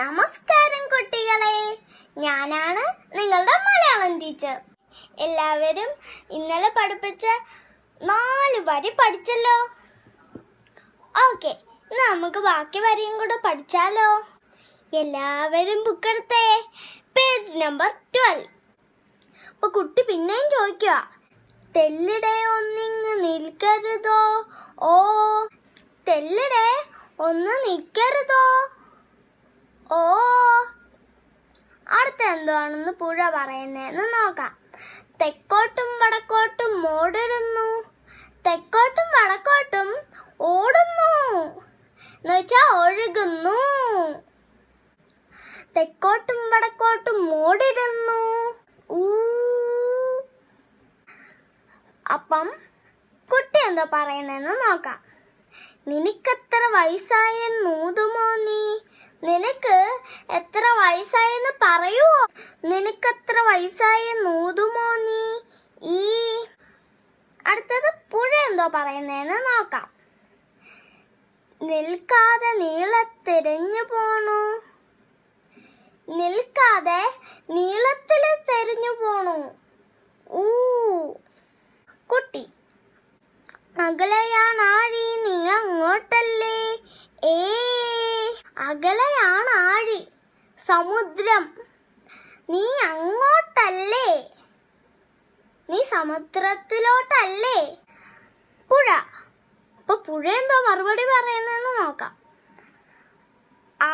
നമസ്കാരം കുട്ടികളെ ഞാനാണ് നിങ്ങളുടെ മലയാളം ടീച്ചർ എല്ലാവരും ഇന്നലെ പഠിപ്പിച്ച നാല് വരി പഠിച്ചല്ലോ ഓക്കെ നമുക്ക് ബാക്കി വരിയും കൂടെ പഠിച്ചാലോ എല്ലാവരും ബുക്കെടുത്തേ പേജ് നമ്പർ ട്വൽവ് അപ്പൊ കുട്ടി പിന്നെയും ചോദിക്കുക തെല്ലിടെ ഒന്നിങ് നിൽക്കരുതോ ഓ തെല്ലിടെ ഒന്ന് നിൽക്കരുതോ ഓ അടുത്ത എന്താണെന്ന് പുഴ പറയുന്നതെന്ന് നോക്കാം തെക്കോട്ടും വടക്കോട്ടും ഓടരുന്നു തെക്കോട്ടും വടക്കോട്ടും ഓടുന്നു എന്നുവെച്ചാ ഒഴുകുന്നു തെക്കോട്ടും വടക്കോട്ടും ഓടിരുന്നു അപ്പം കുട്ടി എന്താ പറയുന്നതെന്ന് നോക്കാം നിനക്കെത്ര വയസ്സായെന്ന് ഊതുമോ നീ നിനക്ക് എത്ര വയസ്സായെന്ന് പറയുമോ നിനക്കെത്ര വയസ്സായെന്ന് ഊതുമോ നീ ഈ അടുത്തത് പുഴ എന്തോ പറയുന്നതെന്ന് നോക്കാം നിൽക്കാതെ നീളത്തെരിഞ്ഞു പോണു നിൽക്കാതെ നീളത്തിൽ തെരിഞ്ഞു പോണു ഊ കുട്ടി അകലയാണാഴി നീ അങ്ങോട്ടല്ലേ ഏ അകലയാണാഴി സമുദ്രം നീ അങ്ങോട്ടല്ലേ നീ സമുദ്രത്തിലോട്ടല്ലേ പുഴ അപ്പൊ പുഴ എന്തോ മറുപടി പറയുന്നതെന്ന് നോക്കാം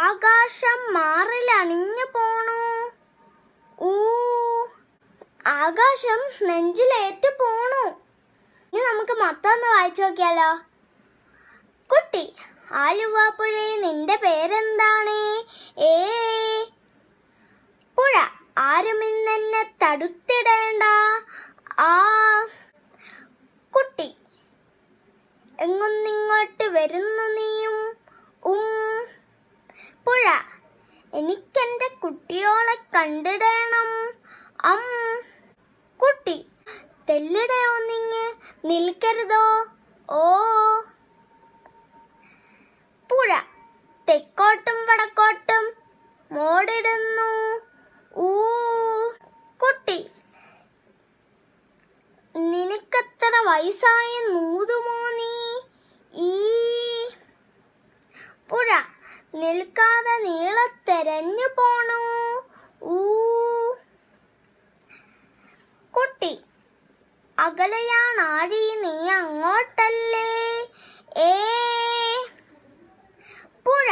ആകാശം മാറിൽ അണിഞ്ഞു പോണു ഊ ആകാശം നെഞ്ചിലേറ്റ് പോണു ഇനി നമുക്ക് മൊത്തം ഒന്ന് വായിച്ചു നോക്കിയാലോ കുട്ടി ആലുവ നിന്റെ പേരെന്താണ് ഏ പുഴ എന്നെ തടുത്തിടേണ്ട ആ കുട്ടി എങ്ങൊന്നിങ്ങോട്ട് വരുന്നു നീയും ഉം പുഴ എനിക്കെന്റെ കുട്ടിയോളെ കണ്ടിടേണം അം കുട്ടി തെല്ലിടയോ നിങ്ങേ നിൽക്കരുതോ ഓ പുഴ തെക്കോട്ടും വടക്കോട്ടും മോടിടുന്നു ഊ കുട്ടി നിനക്കത്ര വയസ്സായി നൂതുമോ നീ ഈ പുഴ നിൽക്കാതെ തെരഞ്ഞു പോണു ഊ കുട്ടി അകലെയാണാഴി നീ അങ്ങോട്ടല്ലേ ഏ പുഴ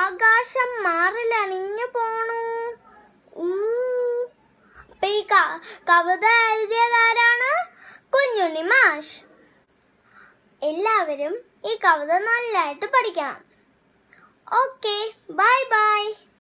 ആകാശം മാറിലണിഞ്ഞു പോണു അപ്പൊ ഈ കവിത എഴുതിയതാരാണ് കുഞ്ഞുണ്ണി മാഷ് എല്ലാവരും ഈ കവിത നല്ലതായിട്ട് പഠിക്കണം ഓക്കെ ബൈ ബൈ